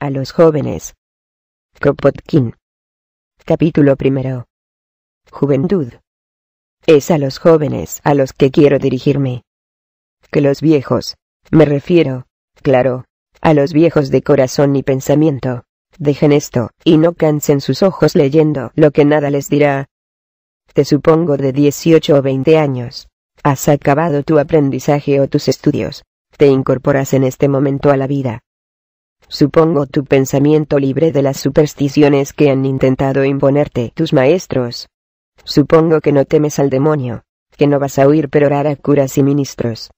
a los jóvenes. Kropotkin. Capítulo primero. Juventud. Es a los jóvenes a los que quiero dirigirme. Que los viejos, me refiero, claro, a los viejos de corazón y pensamiento, dejen esto y no cansen sus ojos leyendo lo que nada les dirá. Te supongo de 18 o 20 años, has acabado tu aprendizaje o tus estudios, te incorporas en este momento a la vida, Supongo tu pensamiento libre de las supersticiones que han intentado imponerte tus maestros. Supongo que no temes al demonio, que no vas a huir perorar a curas y ministros.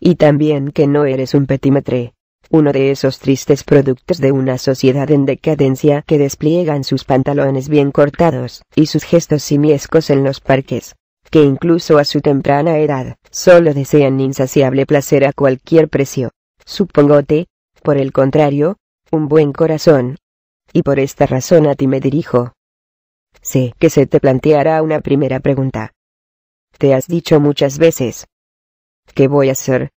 Y también que no eres un petimetre, uno de esos tristes productos de una sociedad en decadencia que despliegan sus pantalones bien cortados y sus gestos simiescos en los parques, que incluso a su temprana edad solo desean insaciable placer a cualquier precio. Supongote, por el contrario, un buen corazón. Y por esta razón a ti me dirijo. Sé que se te planteará una primera pregunta. Te has dicho muchas veces. ¿Qué voy a hacer?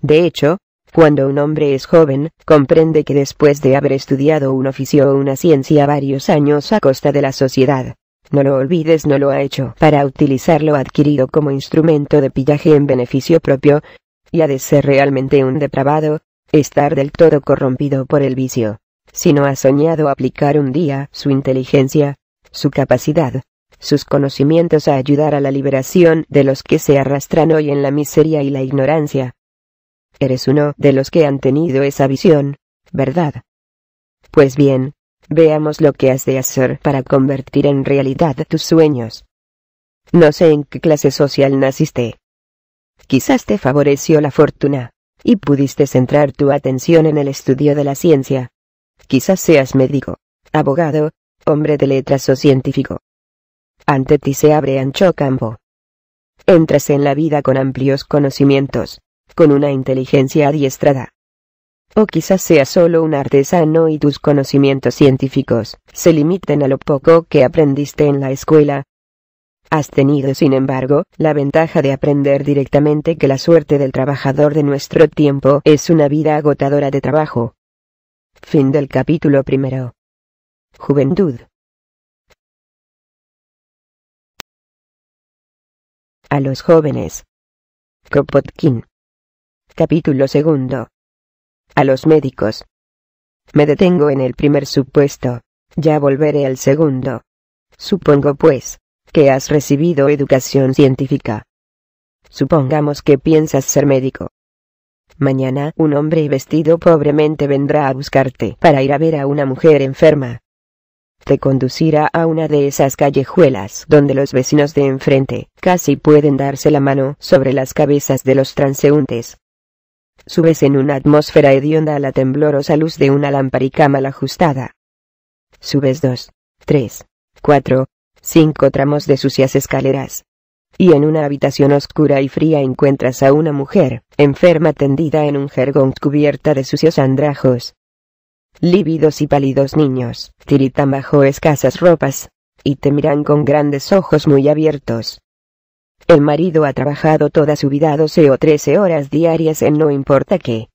De hecho, cuando un hombre es joven, comprende que después de haber estudiado un oficio o una ciencia varios años a costa de la sociedad, no lo olvides, no lo ha hecho para utilizar lo adquirido como instrumento de pillaje en beneficio propio, y ha de ser realmente un depravado, estar del todo corrompido por el vicio, sino ha soñado aplicar un día su inteligencia, su capacidad, sus conocimientos a ayudar a la liberación de los que se arrastran hoy en la miseria y la ignorancia. Eres uno de los que han tenido esa visión, ¿verdad? Pues bien, veamos lo que has de hacer para convertir en realidad tus sueños. No sé en qué clase social naciste. Quizás te favoreció la fortuna, y pudiste centrar tu atención en el estudio de la ciencia. Quizás seas médico, abogado, hombre de letras o científico. Ante ti se abre ancho campo. Entras en la vida con amplios conocimientos, con una inteligencia adiestrada. O quizás seas solo un artesano y tus conocimientos científicos se limiten a lo poco que aprendiste en la escuela, Has tenido, sin embargo, la ventaja de aprender directamente que la suerte del trabajador de nuestro tiempo es una vida agotadora de trabajo. Fin del capítulo primero. Juventud. A los jóvenes. Kropotkin. Capítulo segundo. A los médicos. Me detengo en el primer supuesto. Ya volveré al segundo. Supongo pues que has recibido educación científica. Supongamos que piensas ser médico. Mañana un hombre vestido pobremente vendrá a buscarte para ir a ver a una mujer enferma. Te conducirá a una de esas callejuelas donde los vecinos de enfrente casi pueden darse la mano sobre las cabezas de los transeúntes. Subes en una atmósfera hedionda a la temblorosa luz de una y ajustada. Subes dos, tres, cuatro, cinco tramos de sucias escaleras. Y en una habitación oscura y fría encuentras a una mujer, enferma tendida en un jergón cubierta de sucios andrajos. Lívidos y pálidos niños, tiritan bajo escasas ropas, y te miran con grandes ojos muy abiertos. El marido ha trabajado toda su vida doce o trece horas diarias en no importa qué.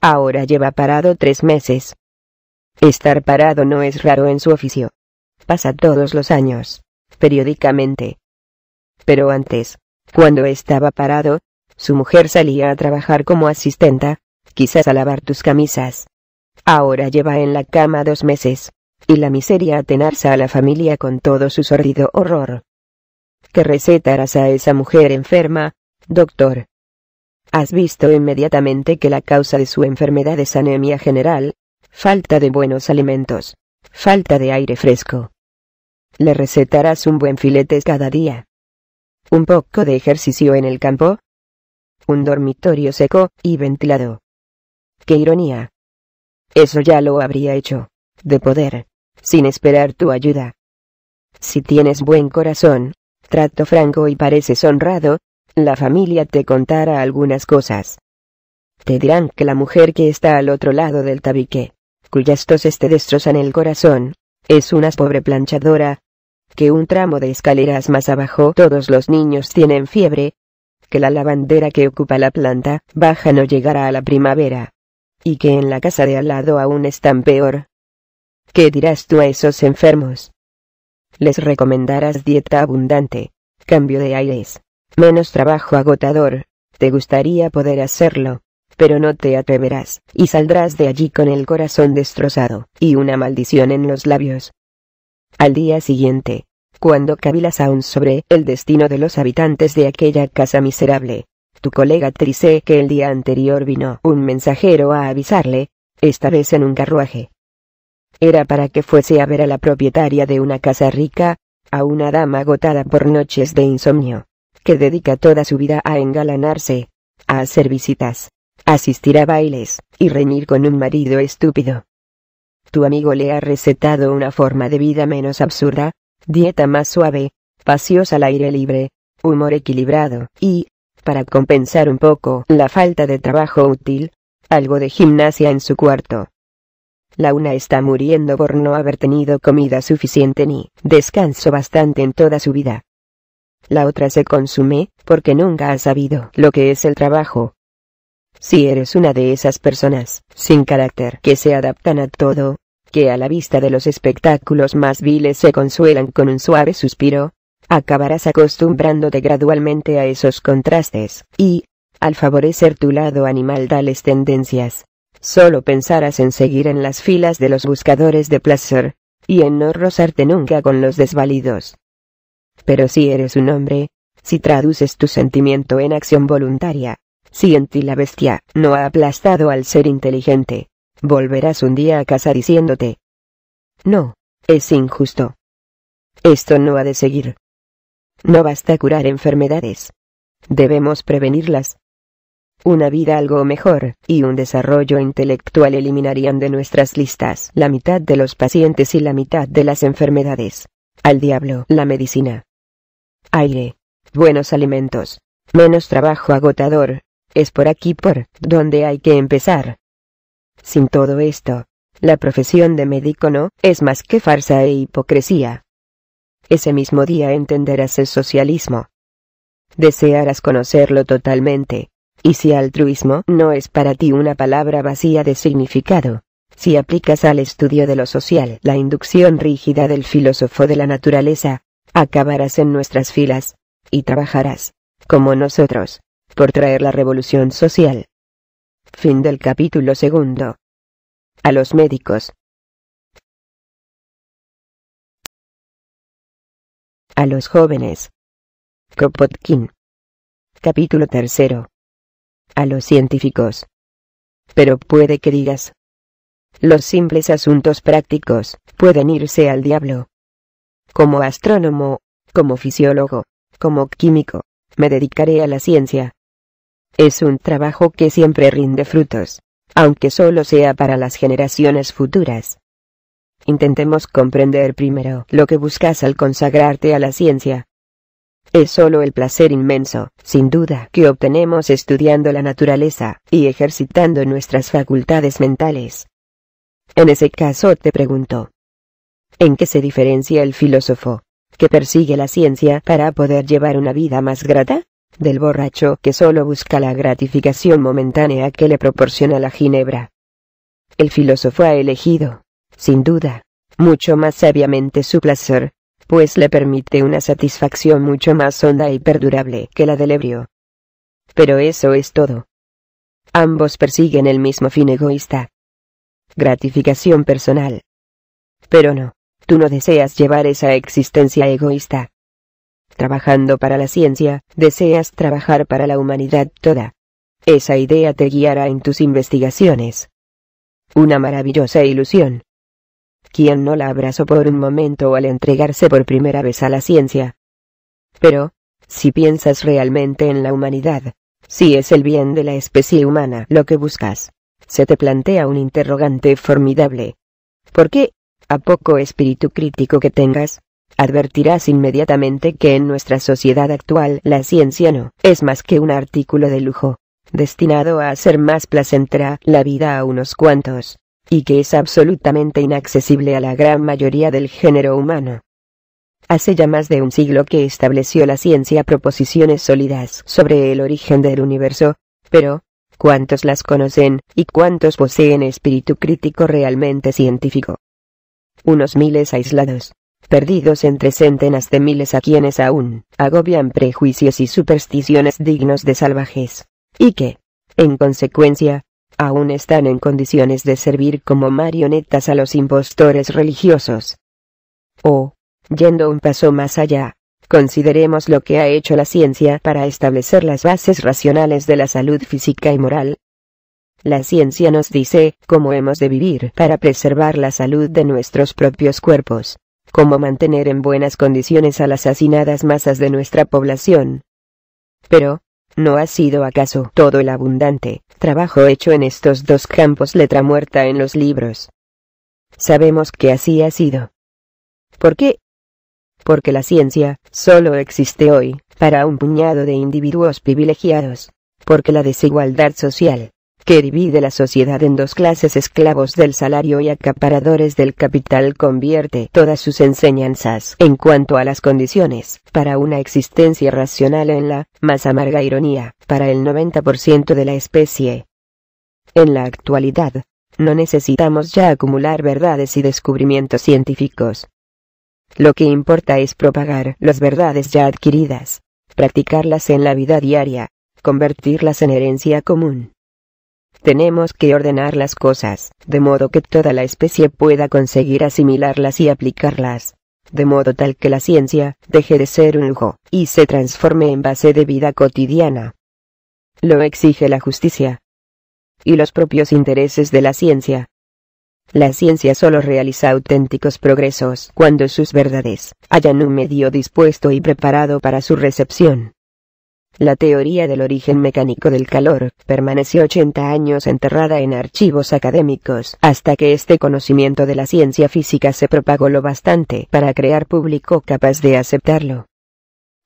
Ahora lleva parado tres meses. Estar parado no es raro en su oficio, pasa todos los años, periódicamente. Pero antes, cuando estaba parado, su mujer salía a trabajar como asistenta, quizás a lavar tus camisas. Ahora lleva en la cama dos meses, y la miseria atenaza a la familia con todo su sordido horror. ¿Qué receta harás a esa mujer enferma, doctor? Has visto inmediatamente que la causa de su enfermedad es anemia general, falta de buenos alimentos, falta de aire fresco, le recetarás un buen filete cada día. Un poco de ejercicio en el campo. Un dormitorio seco y ventilado. ¡Qué ironía! Eso ya lo habría hecho, de poder, sin esperar tu ayuda. Si tienes buen corazón, trato franco y pareces honrado, la familia te contará algunas cosas. Te dirán que la mujer que está al otro lado del tabique, cuyas toses te destrozan el corazón, es una pobre planchadora, que un tramo de escaleras más abajo todos los niños tienen fiebre, que la lavandera que ocupa la planta baja no llegará a la primavera, y que en la casa de al lado aún están peor. ¿Qué dirás tú a esos enfermos? Les recomendarás dieta abundante, cambio de aires, menos trabajo agotador, te gustaría poder hacerlo, pero no te atreverás, y saldrás de allí con el corazón destrozado, y una maldición en los labios. Al día siguiente, cuando cavilas aún sobre el destino de los habitantes de aquella casa miserable, tu colega tricé que el día anterior vino un mensajero a avisarle, esta vez en un carruaje. Era para que fuese a ver a la propietaria de una casa rica, a una dama agotada por noches de insomnio, que dedica toda su vida a engalanarse, a hacer visitas, asistir a bailes, y reñir con un marido estúpido tu amigo le ha recetado una forma de vida menos absurda, dieta más suave, paseos al aire libre, humor equilibrado y, para compensar un poco la falta de trabajo útil, algo de gimnasia en su cuarto. La una está muriendo por no haber tenido comida suficiente ni descanso bastante en toda su vida. La otra se consume porque nunca ha sabido lo que es el trabajo. Si eres una de esas personas sin carácter que se adaptan a todo, que a la vista de los espectáculos más viles se consuelan con un suave suspiro, acabarás acostumbrándote gradualmente a esos contrastes, y, al favorecer tu lado animal tales tendencias, solo pensarás en seguir en las filas de los buscadores de placer, y en no rozarte nunca con los desvalidos. Pero si eres un hombre, si traduces tu sentimiento en acción voluntaria, si en ti la bestia no ha aplastado al ser inteligente, volverás un día a casa diciéndote, no, es injusto. Esto no ha de seguir. No basta curar enfermedades. Debemos prevenirlas. Una vida algo mejor, y un desarrollo intelectual eliminarían de nuestras listas la mitad de los pacientes y la mitad de las enfermedades. Al diablo, la medicina. Aire. Buenos alimentos. Menos trabajo agotador. Es por aquí por donde hay que empezar. Sin todo esto, la profesión de médico no es más que farsa e hipocresía. Ese mismo día entenderás el socialismo. Desearás conocerlo totalmente, y si altruismo no es para ti una palabra vacía de significado, si aplicas al estudio de lo social la inducción rígida del filósofo de la naturaleza, acabarás en nuestras filas, y trabajarás, como nosotros, por traer la revolución social. Fin del capítulo segundo. A los médicos. A los jóvenes. Kropotkin. Capítulo tercero. A los científicos. Pero puede que digas. Los simples asuntos prácticos pueden irse al diablo. Como astrónomo, como fisiólogo, como químico, me dedicaré a la ciencia, es un trabajo que siempre rinde frutos, aunque solo sea para las generaciones futuras. Intentemos comprender primero lo que buscas al consagrarte a la ciencia. Es solo el placer inmenso, sin duda, que obtenemos estudiando la naturaleza y ejercitando nuestras facultades mentales. En ese caso te pregunto, ¿en qué se diferencia el filósofo, que persigue la ciencia para poder llevar una vida más grata? del borracho que solo busca la gratificación momentánea que le proporciona la ginebra. El filósofo ha elegido, sin duda, mucho más sabiamente su placer, pues le permite una satisfacción mucho más honda y perdurable que la del ebrio. Pero eso es todo. Ambos persiguen el mismo fin egoísta. Gratificación personal. Pero no, tú no deseas llevar esa existencia egoísta trabajando para la ciencia, deseas trabajar para la humanidad toda. Esa idea te guiará en tus investigaciones. Una maravillosa ilusión. ¿Quién no la abrazó por un momento al entregarse por primera vez a la ciencia? Pero, si piensas realmente en la humanidad, si es el bien de la especie humana lo que buscas, se te plantea un interrogante formidable. ¿Por qué, a poco espíritu crítico que tengas, Advertirás inmediatamente que en nuestra sociedad actual la ciencia no es más que un artículo de lujo, destinado a hacer más placentera la vida a unos cuantos, y que es absolutamente inaccesible a la gran mayoría del género humano. Hace ya más de un siglo que estableció la ciencia proposiciones sólidas sobre el origen del universo, pero, ¿cuántos las conocen y cuántos poseen espíritu crítico realmente científico? Unos miles aislados, perdidos entre centenas de miles a quienes aún agobian prejuicios y supersticiones dignos de salvajes, y que, en consecuencia, aún están en condiciones de servir como marionetas a los impostores religiosos. O, yendo un paso más allá, consideremos lo que ha hecho la ciencia para establecer las bases racionales de la salud física y moral. La ciencia nos dice cómo hemos de vivir para preservar la salud de nuestros propios cuerpos cómo mantener en buenas condiciones a las hacinadas masas de nuestra población. Pero, ¿no ha sido acaso todo el abundante trabajo hecho en estos dos campos letra muerta en los libros? Sabemos que así ha sido. ¿Por qué? Porque la ciencia solo existe hoy para un puñado de individuos privilegiados, porque la desigualdad social que divide la sociedad en dos clases esclavos del salario y acaparadores del capital convierte todas sus enseñanzas en cuanto a las condiciones para una existencia racional en la más amarga ironía para el 90% de la especie. En la actualidad, no necesitamos ya acumular verdades y descubrimientos científicos. Lo que importa es propagar las verdades ya adquiridas, practicarlas en la vida diaria, convertirlas en herencia común tenemos que ordenar las cosas, de modo que toda la especie pueda conseguir asimilarlas y aplicarlas. De modo tal que la ciencia deje de ser un lujo y se transforme en base de vida cotidiana. Lo exige la justicia. Y los propios intereses de la ciencia. La ciencia solo realiza auténticos progresos cuando sus verdades hayan un medio dispuesto y preparado para su recepción. La teoría del origen mecánico del calor permaneció 80 años enterrada en archivos académicos hasta que este conocimiento de la ciencia física se propagó lo bastante para crear público capaz de aceptarlo.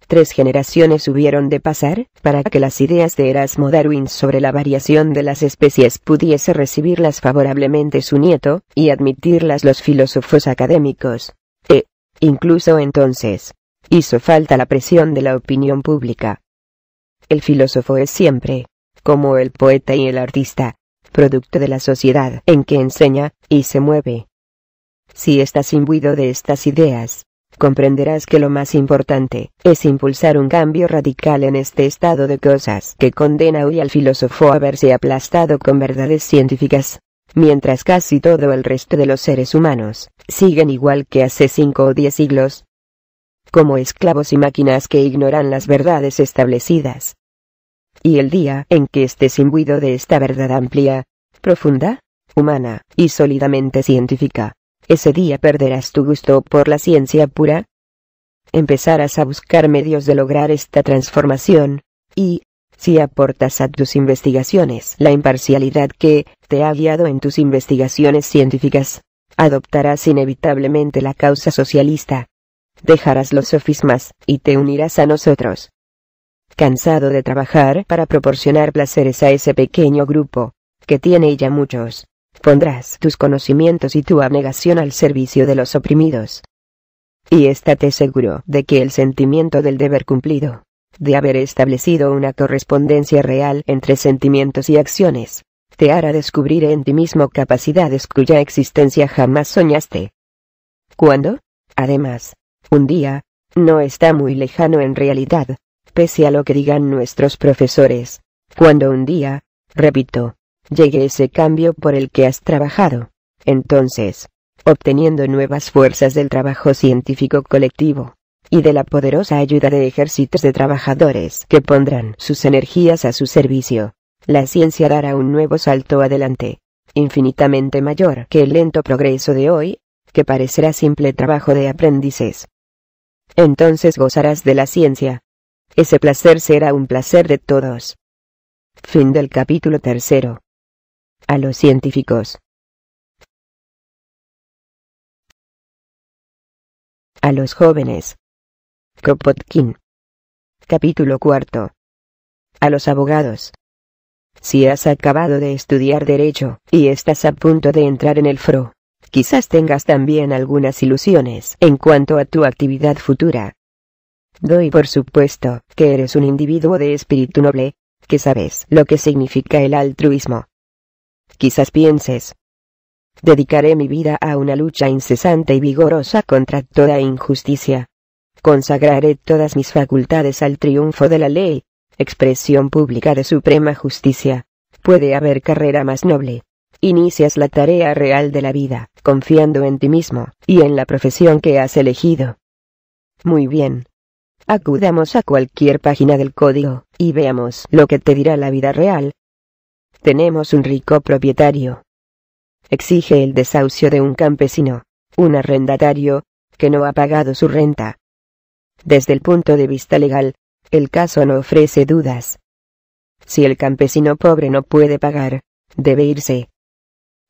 Tres generaciones hubieron de pasar para que las ideas de Erasmo Darwin sobre la variación de las especies pudiese recibirlas favorablemente su nieto y admitirlas los filósofos académicos. E, incluso entonces, hizo falta la presión de la opinión pública el filósofo es siempre, como el poeta y el artista, producto de la sociedad en que enseña y se mueve. Si estás imbuido de estas ideas, comprenderás que lo más importante es impulsar un cambio radical en este estado de cosas que condena hoy al filósofo a verse aplastado con verdades científicas, mientras casi todo el resto de los seres humanos siguen igual que hace cinco o diez siglos, como esclavos y máquinas que ignoran las verdades establecidas. Y el día en que estés imbuido de esta verdad amplia, profunda, humana y sólidamente científica, ese día perderás tu gusto por la ciencia pura. Empezarás a buscar medios de lograr esta transformación, y, si aportas a tus investigaciones la imparcialidad que te ha guiado en tus investigaciones científicas, adoptarás inevitablemente la causa socialista dejarás los sofismas, y te unirás a nosotros. Cansado de trabajar para proporcionar placeres a ese pequeño grupo, que tiene ya muchos, pondrás tus conocimientos y tu abnegación al servicio de los oprimidos. Y estate seguro de que el sentimiento del deber cumplido, de haber establecido una correspondencia real entre sentimientos y acciones, te hará descubrir en ti mismo capacidades cuya existencia jamás soñaste. Cuando, además, un día, no está muy lejano en realidad, pese a lo que digan nuestros profesores, cuando un día, repito, llegue ese cambio por el que has trabajado. Entonces, obteniendo nuevas fuerzas del trabajo científico colectivo, y de la poderosa ayuda de ejércitos de trabajadores que pondrán sus energías a su servicio, la ciencia dará un nuevo salto adelante, infinitamente mayor que el lento progreso de hoy, que parecerá simple trabajo de aprendices entonces gozarás de la ciencia. Ese placer será un placer de todos. Fin del capítulo tercero. A los científicos. A los jóvenes. Kropotkin. Capítulo cuarto. A los abogados. Si has acabado de estudiar derecho, y estás a punto de entrar en el FRO, Quizás tengas también algunas ilusiones en cuanto a tu actividad futura. Doy por supuesto que eres un individuo de espíritu noble, que sabes lo que significa el altruismo. Quizás pienses, dedicaré mi vida a una lucha incesante y vigorosa contra toda injusticia. Consagraré todas mis facultades al triunfo de la ley, expresión pública de suprema justicia. Puede haber carrera más noble inicias la tarea real de la vida, confiando en ti mismo, y en la profesión que has elegido. Muy bien. Acudamos a cualquier página del código, y veamos lo que te dirá la vida real. Tenemos un rico propietario. Exige el desahucio de un campesino, un arrendatario, que no ha pagado su renta. Desde el punto de vista legal, el caso no ofrece dudas. Si el campesino pobre no puede pagar, debe irse.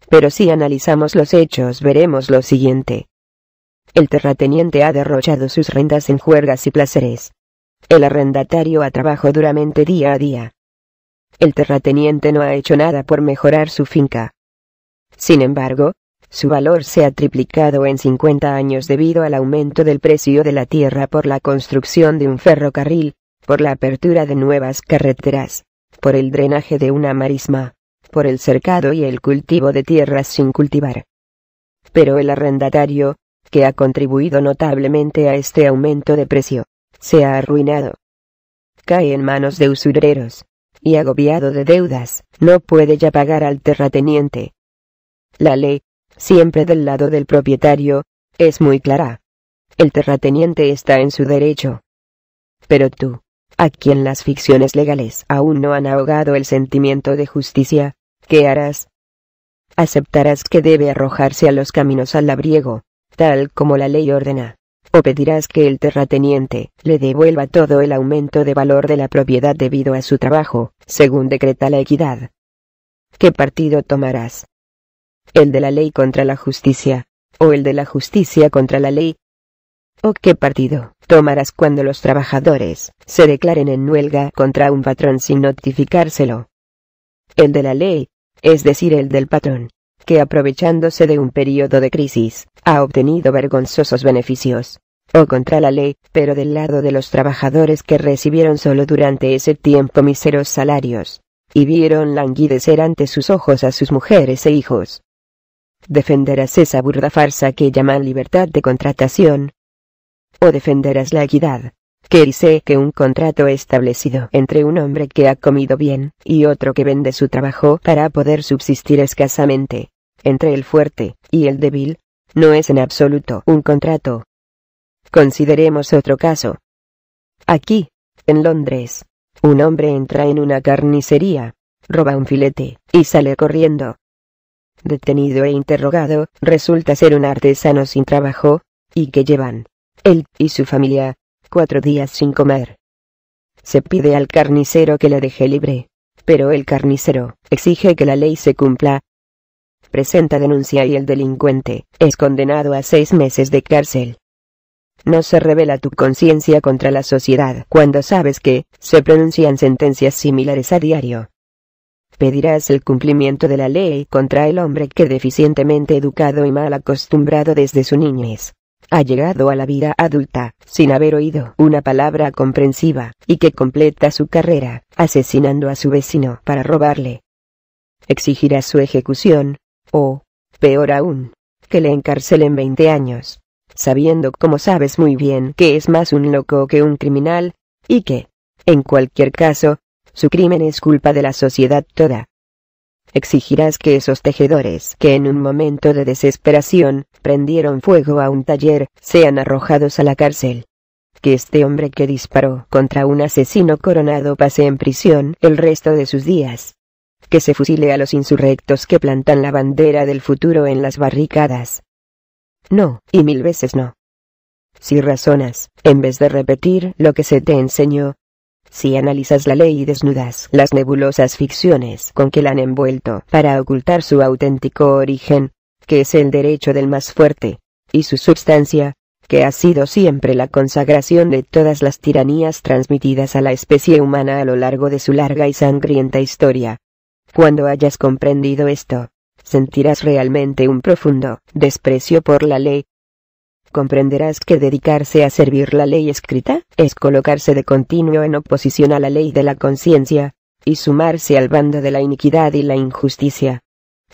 Pero si analizamos los hechos veremos lo siguiente. El terrateniente ha derrochado sus rendas en juergas y placeres. El arrendatario ha trabajado duramente día a día. El terrateniente no ha hecho nada por mejorar su finca. Sin embargo, su valor se ha triplicado en 50 años debido al aumento del precio de la tierra por la construcción de un ferrocarril, por la apertura de nuevas carreteras, por el drenaje de una marisma, por el cercado y el cultivo de tierras sin cultivar. Pero el arrendatario, que ha contribuido notablemente a este aumento de precio, se ha arruinado. Cae en manos de usureros, y agobiado de deudas, no puede ya pagar al terrateniente. La ley, siempre del lado del propietario, es muy clara. El terrateniente está en su derecho. Pero tú, a quien las ficciones legales aún no han ahogado el sentimiento de justicia, ¿qué harás? Aceptarás que debe arrojarse a los caminos al labriego, tal como la ley ordena, o pedirás que el terrateniente le devuelva todo el aumento de valor de la propiedad debido a su trabajo, según decreta la equidad. ¿Qué partido tomarás? ¿El de la ley contra la justicia, o el de la justicia contra la ley? ¿O qué partido tomarás cuando los trabajadores se declaren en huelga contra un patrón sin notificárselo? ¿El de la ley, es decir el del patrón, que aprovechándose de un periodo de crisis, ha obtenido vergonzosos beneficios, o contra la ley, pero del lado de los trabajadores que recibieron solo durante ese tiempo miseros salarios, y vieron languidecer ante sus ojos a sus mujeres e hijos. ¿Defenderás esa burda farsa que llaman libertad de contratación? ¿O defenderás la equidad? que dice que un contrato establecido entre un hombre que ha comido bien y otro que vende su trabajo para poder subsistir escasamente, entre el fuerte y el débil, no es en absoluto un contrato. Consideremos otro caso. Aquí, en Londres, un hombre entra en una carnicería, roba un filete, y sale corriendo. Detenido e interrogado, resulta ser un artesano sin trabajo, y que llevan, él y su familia, cuatro días sin comer. Se pide al carnicero que le deje libre, pero el carnicero exige que la ley se cumpla. Presenta denuncia y el delincuente es condenado a seis meses de cárcel. No se revela tu conciencia contra la sociedad cuando sabes que se pronuncian sentencias similares a diario. Pedirás el cumplimiento de la ley contra el hombre que deficientemente educado y mal acostumbrado desde su niñez ha llegado a la vida adulta, sin haber oído una palabra comprensiva, y que completa su carrera, asesinando a su vecino para robarle. Exigirá su ejecución, o, peor aún, que le encarcelen 20 años, sabiendo como sabes muy bien que es más un loco que un criminal, y que, en cualquier caso, su crimen es culpa de la sociedad toda exigirás que esos tejedores que en un momento de desesperación prendieron fuego a un taller sean arrojados a la cárcel. Que este hombre que disparó contra un asesino coronado pase en prisión el resto de sus días. Que se fusile a los insurrectos que plantan la bandera del futuro en las barricadas. No, y mil veces no. Si razonas, en vez de repetir lo que se te enseñó, si analizas la ley y desnudas las nebulosas ficciones con que la han envuelto para ocultar su auténtico origen, que es el derecho del más fuerte, y su substancia, que ha sido siempre la consagración de todas las tiranías transmitidas a la especie humana a lo largo de su larga y sangrienta historia. Cuando hayas comprendido esto, sentirás realmente un profundo desprecio por la ley, comprenderás que dedicarse a servir la ley escrita es colocarse de continuo en oposición a la ley de la conciencia, y sumarse al bando de la iniquidad y la injusticia.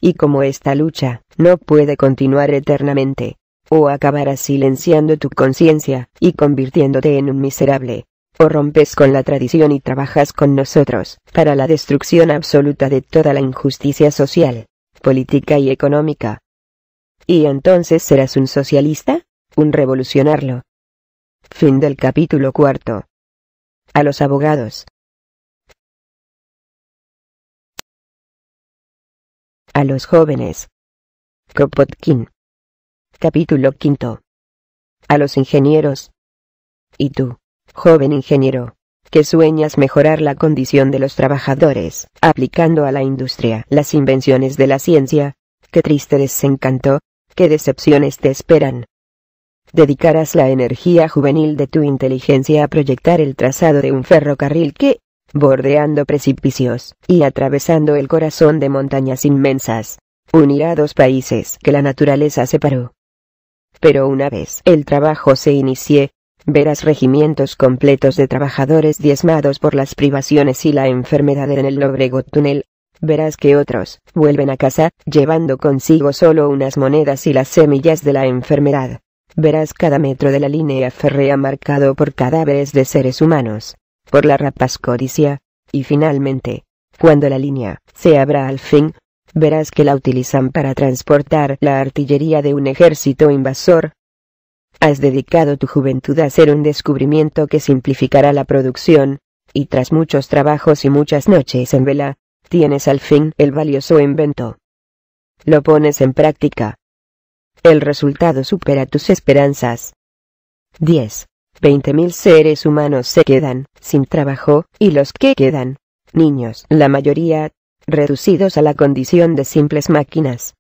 Y como esta lucha no puede continuar eternamente, o acabarás silenciando tu conciencia y convirtiéndote en un miserable, o rompes con la tradición y trabajas con nosotros para la destrucción absoluta de toda la injusticia social, política y económica. ¿Y entonces serás un socialista? un revolucionarlo. Fin del capítulo cuarto. A los abogados. A los jóvenes. Kropotkin. Capítulo quinto. A los ingenieros. Y tú, joven ingeniero, que sueñas mejorar la condición de los trabajadores, aplicando a la industria las invenciones de la ciencia, qué triste desencanto, qué decepciones te esperan dedicarás la energía juvenil de tu inteligencia a proyectar el trazado de un ferrocarril que, bordeando precipicios y atravesando el corazón de montañas inmensas, unirá dos países que la naturaleza separó. Pero una vez el trabajo se inicie, verás regimientos completos de trabajadores diezmados por las privaciones y la enfermedad en el lobrego túnel, verás que otros vuelven a casa, llevando consigo solo unas monedas y las semillas de la enfermedad verás cada metro de la línea férrea marcado por cadáveres de seres humanos, por la codicia, y finalmente, cuando la línea se abra al fin, verás que la utilizan para transportar la artillería de un ejército invasor. Has dedicado tu juventud a hacer un descubrimiento que simplificará la producción, y tras muchos trabajos y muchas noches en vela, tienes al fin el valioso invento. Lo pones en práctica, el resultado supera tus esperanzas. 10. 20.000 seres humanos se quedan sin trabajo, y los que quedan, niños, la mayoría, reducidos a la condición de simples máquinas.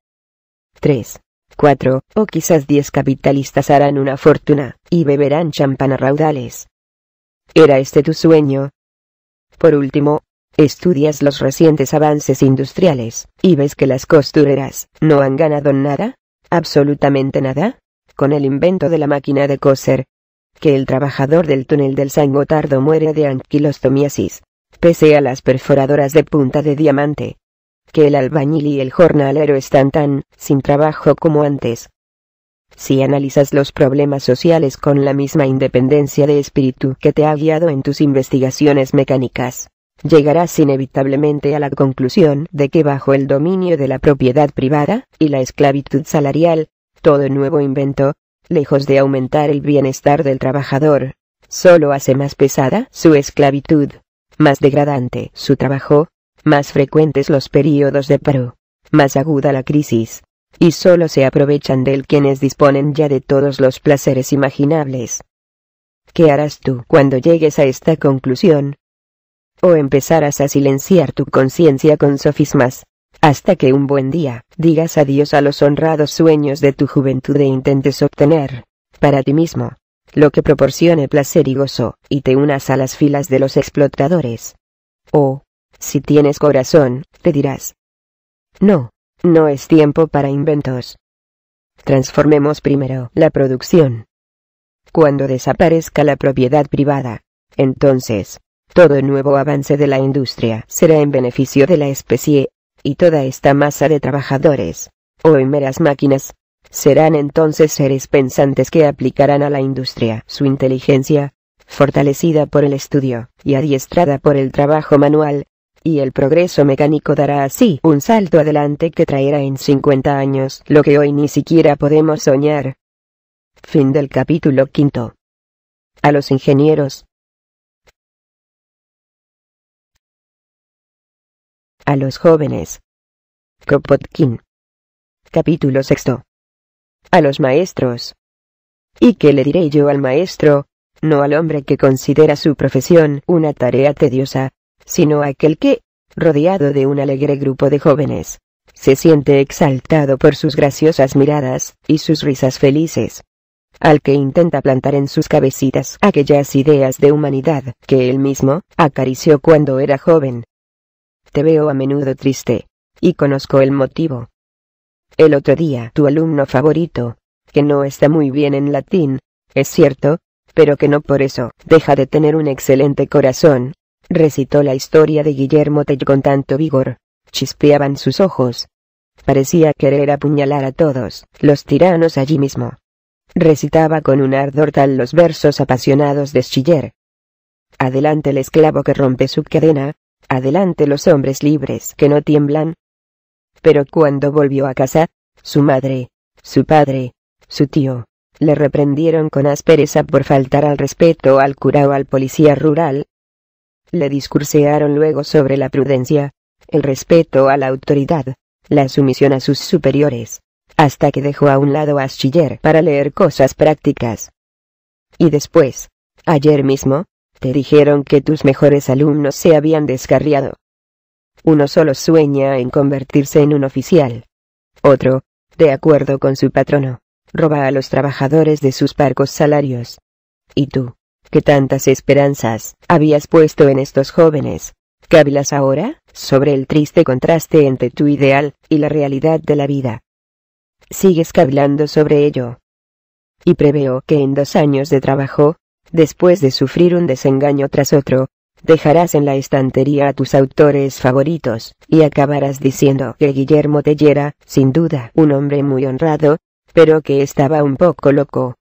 3. 4. O quizás 10 capitalistas harán una fortuna, y beberán champán a raudales. ¿Era este tu sueño? Por último, estudias los recientes avances industriales, y ves que las costureras no han ganado nada, absolutamente nada, con el invento de la máquina de coser. Que el trabajador del túnel del San Gotardo muere de anquilostomiasis, pese a las perforadoras de punta de diamante. Que el albañil y el jornalero están tan sin trabajo como antes. Si analizas los problemas sociales con la misma independencia de espíritu que te ha guiado en tus investigaciones mecánicas, llegarás inevitablemente a la conclusión de que bajo el dominio de la propiedad privada y la esclavitud salarial, todo nuevo invento, lejos de aumentar el bienestar del trabajador, solo hace más pesada su esclavitud, más degradante su trabajo, más frecuentes los períodos de paro, más aguda la crisis, y solo se aprovechan de él quienes disponen ya de todos los placeres imaginables. ¿Qué harás tú cuando llegues a esta conclusión? o empezarás a silenciar tu conciencia con sofismas, hasta que un buen día digas adiós a los honrados sueños de tu juventud e intentes obtener, para ti mismo, lo que proporcione placer y gozo, y te unas a las filas de los explotadores. O, si tienes corazón, te dirás, no, no es tiempo para inventos. Transformemos primero la producción. Cuando desaparezca la propiedad privada, entonces, todo nuevo avance de la industria será en beneficio de la especie, y toda esta masa de trabajadores, hoy meras máquinas, serán entonces seres pensantes que aplicarán a la industria su inteligencia, fortalecida por el estudio y adiestrada por el trabajo manual, y el progreso mecánico dará así un salto adelante que traerá en 50 años lo que hoy ni siquiera podemos soñar. Fin del capítulo quinto. A los ingenieros, a los jóvenes. Kropotkin. Capítulo sexto. A los maestros. ¿Y qué le diré yo al maestro? No al hombre que considera su profesión una tarea tediosa, sino aquel que, rodeado de un alegre grupo de jóvenes, se siente exaltado por sus graciosas miradas y sus risas felices. Al que intenta plantar en sus cabecitas aquellas ideas de humanidad que él mismo acarició cuando era joven te veo a menudo triste. Y conozco el motivo. El otro día tu alumno favorito, que no está muy bien en latín, es cierto, pero que no por eso deja de tener un excelente corazón, recitó la historia de Guillermo Tell con tanto vigor, chispeaban sus ojos. Parecía querer apuñalar a todos los tiranos allí mismo. Recitaba con un ardor tal los versos apasionados de Schiller. Adelante el esclavo que rompe su cadena, Adelante los hombres libres que no tiemblan. Pero cuando volvió a casa, su madre, su padre, su tío, le reprendieron con aspereza por faltar al respeto al cura o al policía rural. Le discursearon luego sobre la prudencia, el respeto a la autoridad, la sumisión a sus superiores, hasta que dejó a un lado a Schiller para leer cosas prácticas. Y después, ayer mismo, dijeron que tus mejores alumnos se habían descarriado. Uno solo sueña en convertirse en un oficial. Otro, de acuerdo con su patrono, roba a los trabajadores de sus parcos salarios. ¿Y tú, que tantas esperanzas habías puesto en estos jóvenes? ¿Cavilas ahora sobre el triste contraste entre tu ideal y la realidad de la vida? Sigues cavilando sobre ello. Y preveo que en dos años de trabajo, después de sufrir un desengaño tras otro, dejarás en la estantería a tus autores favoritos, y acabarás diciendo que Guillermo Tellera, sin duda, un hombre muy honrado, pero que estaba un poco loco.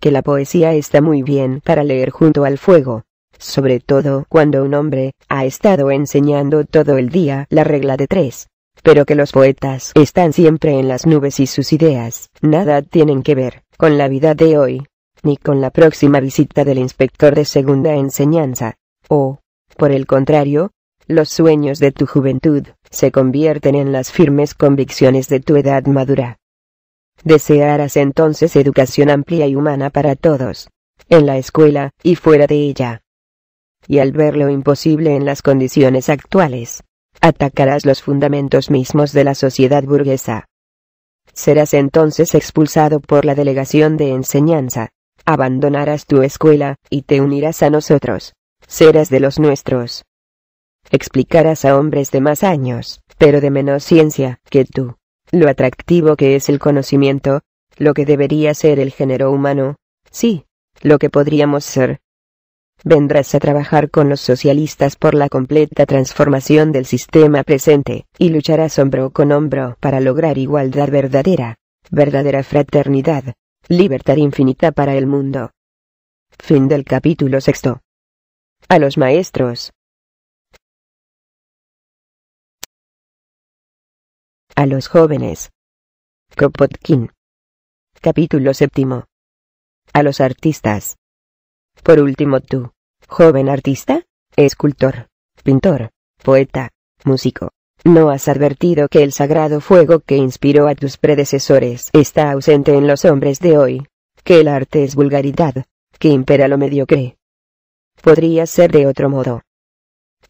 Que la poesía está muy bien para leer junto al fuego, sobre todo cuando un hombre ha estado enseñando todo el día la regla de tres, pero que los poetas están siempre en las nubes y sus ideas nada tienen que ver con la vida de hoy ni con la próxima visita del inspector de segunda enseñanza, o, por el contrario, los sueños de tu juventud se convierten en las firmes convicciones de tu edad madura. Desearás entonces educación amplia y humana para todos, en la escuela y fuera de ella. Y al ver lo imposible en las condiciones actuales, atacarás los fundamentos mismos de la sociedad burguesa. Serás entonces expulsado por la delegación de enseñanza, abandonarás tu escuela, y te unirás a nosotros. Serás de los nuestros. Explicarás a hombres de más años, pero de menos ciencia, que tú. Lo atractivo que es el conocimiento, lo que debería ser el género humano, sí, lo que podríamos ser. Vendrás a trabajar con los socialistas por la completa transformación del sistema presente, y lucharás hombro con hombro para lograr igualdad verdadera, verdadera fraternidad, Libertad infinita para el mundo. Fin del capítulo sexto. A los maestros. A los jóvenes. Kropotkin. Capítulo séptimo. A los artistas. Por último tú, joven artista, escultor, pintor, poeta, músico, ¿No has advertido que el sagrado fuego que inspiró a tus predecesores está ausente en los hombres de hoy? Que el arte es vulgaridad, que impera lo mediocre. Podría ser de otro modo.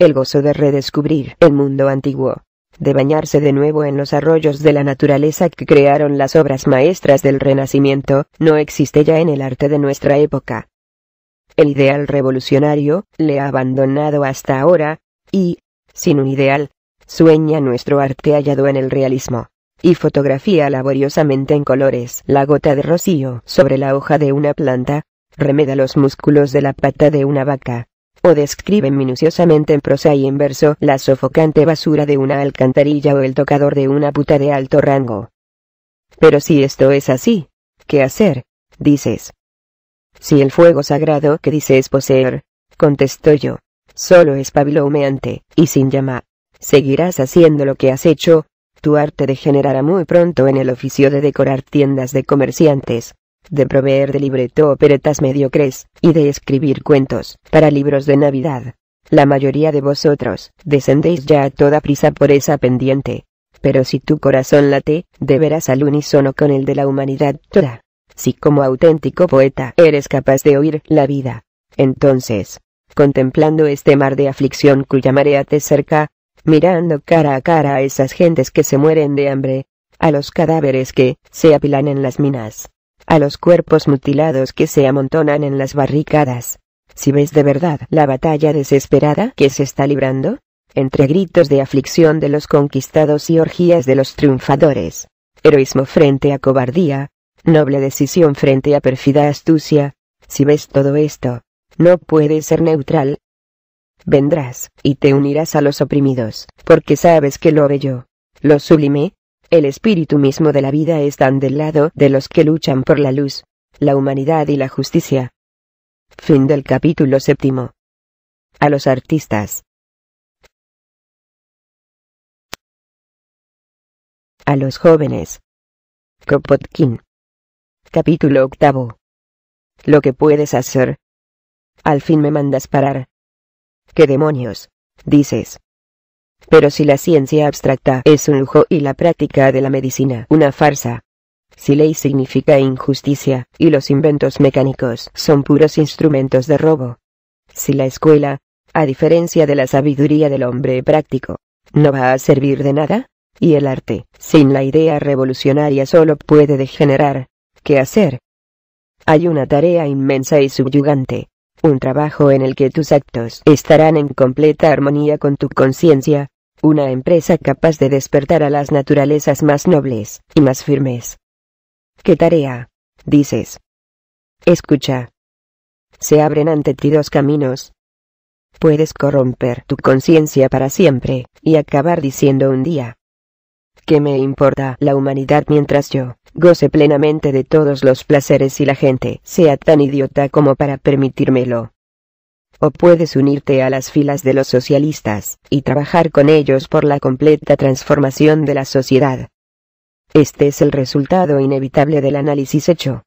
El gozo de redescubrir el mundo antiguo, de bañarse de nuevo en los arroyos de la naturaleza que crearon las obras maestras del Renacimiento, no existe ya en el arte de nuestra época. El ideal revolucionario le ha abandonado hasta ahora, y, sin un ideal, Sueña nuestro arte hallado en el realismo. Y fotografía laboriosamente en colores la gota de rocío sobre la hoja de una planta, remeda los músculos de la pata de una vaca, o describe minuciosamente en prosa y en verso la sofocante basura de una alcantarilla o el tocador de una puta de alto rango. Pero si esto es así, ¿qué hacer? dices. Si el fuego sagrado que dices poseer, contestó yo, solo es pabilo humeante, y sin llama seguirás haciendo lo que has hecho, tu arte degenerará muy pronto en el oficio de decorar tiendas de comerciantes, de proveer de libreto operetas mediocres, y de escribir cuentos para libros de Navidad. La mayoría de vosotros descendéis ya a toda prisa por esa pendiente. Pero si tu corazón late, deberás al unísono con el de la humanidad toda. Si como auténtico poeta eres capaz de oír la vida, entonces, contemplando este mar de aflicción cuya marea te cerca, mirando cara a cara a esas gentes que se mueren de hambre, a los cadáveres que se apilan en las minas, a los cuerpos mutilados que se amontonan en las barricadas. Si ves de verdad la batalla desesperada que se está librando, entre gritos de aflicción de los conquistados y orgías de los triunfadores, heroísmo frente a cobardía, noble decisión frente a perfida astucia, si ves todo esto, no puedes ser neutral, vendrás, y te unirás a los oprimidos, porque sabes que lo bello, lo sublime, el espíritu mismo de la vida están del lado de los que luchan por la luz, la humanidad y la justicia. Fin del capítulo séptimo. A los artistas. A los jóvenes. Kropotkin. Capítulo octavo. Lo que puedes hacer. Al fin me mandas parar. ¿Qué demonios? dices. Pero si la ciencia abstracta es un lujo y la práctica de la medicina una farsa. Si ley significa injusticia, y los inventos mecánicos son puros instrumentos de robo. Si la escuela, a diferencia de la sabiduría del hombre práctico, no va a servir de nada, y el arte, sin la idea revolucionaria solo puede degenerar, ¿qué hacer? Hay una tarea inmensa y subyugante, un trabajo en el que tus actos estarán en completa armonía con tu conciencia, una empresa capaz de despertar a las naturalezas más nobles y más firmes. ¿Qué tarea? dices. Escucha. Se abren ante ti dos caminos. Puedes corromper tu conciencia para siempre, y acabar diciendo un día, ¿Qué me importa la humanidad mientras yo goce plenamente de todos los placeres y la gente sea tan idiota como para permitírmelo? O puedes unirte a las filas de los socialistas, y trabajar con ellos por la completa transformación de la sociedad. Este es el resultado inevitable del análisis hecho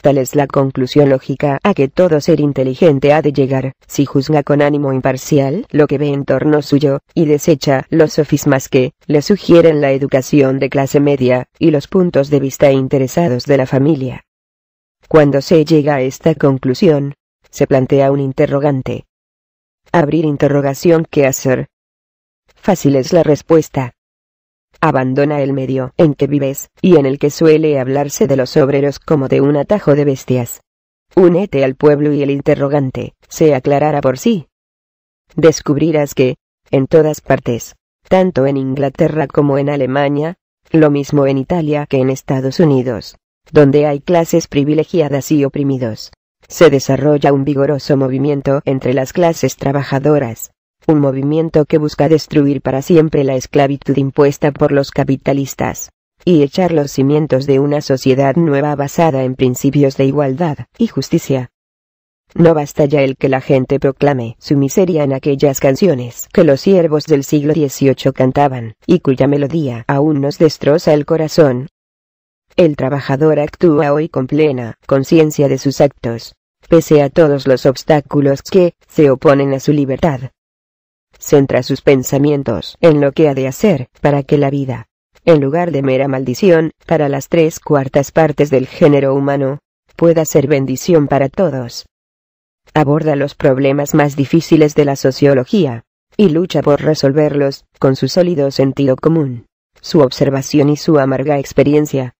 Tal es la conclusión lógica a que todo ser inteligente ha de llegar, si juzga con ánimo imparcial lo que ve en torno suyo, y desecha los sofismas que le sugieren la educación de clase media, y los puntos de vista interesados de la familia. Cuando se llega a esta conclusión, se plantea un interrogante. Abrir interrogación ¿qué hacer? Fácil es la respuesta abandona el medio en que vives, y en el que suele hablarse de los obreros como de un atajo de bestias. Únete al pueblo y el interrogante se aclarará por sí. Descubrirás que, en todas partes, tanto en Inglaterra como en Alemania, lo mismo en Italia que en Estados Unidos, donde hay clases privilegiadas y oprimidos, se desarrolla un vigoroso movimiento entre las clases trabajadoras, un movimiento que busca destruir para siempre la esclavitud impuesta por los capitalistas, y echar los cimientos de una sociedad nueva basada en principios de igualdad y justicia. No basta ya el que la gente proclame su miseria en aquellas canciones que los siervos del siglo XVIII cantaban, y cuya melodía aún nos destroza el corazón. El trabajador actúa hoy con plena conciencia de sus actos, pese a todos los obstáculos que se oponen a su libertad centra sus pensamientos en lo que ha de hacer para que la vida, en lugar de mera maldición, para las tres cuartas partes del género humano, pueda ser bendición para todos. Aborda los problemas más difíciles de la sociología, y lucha por resolverlos, con su sólido sentido común, su observación y su amarga experiencia.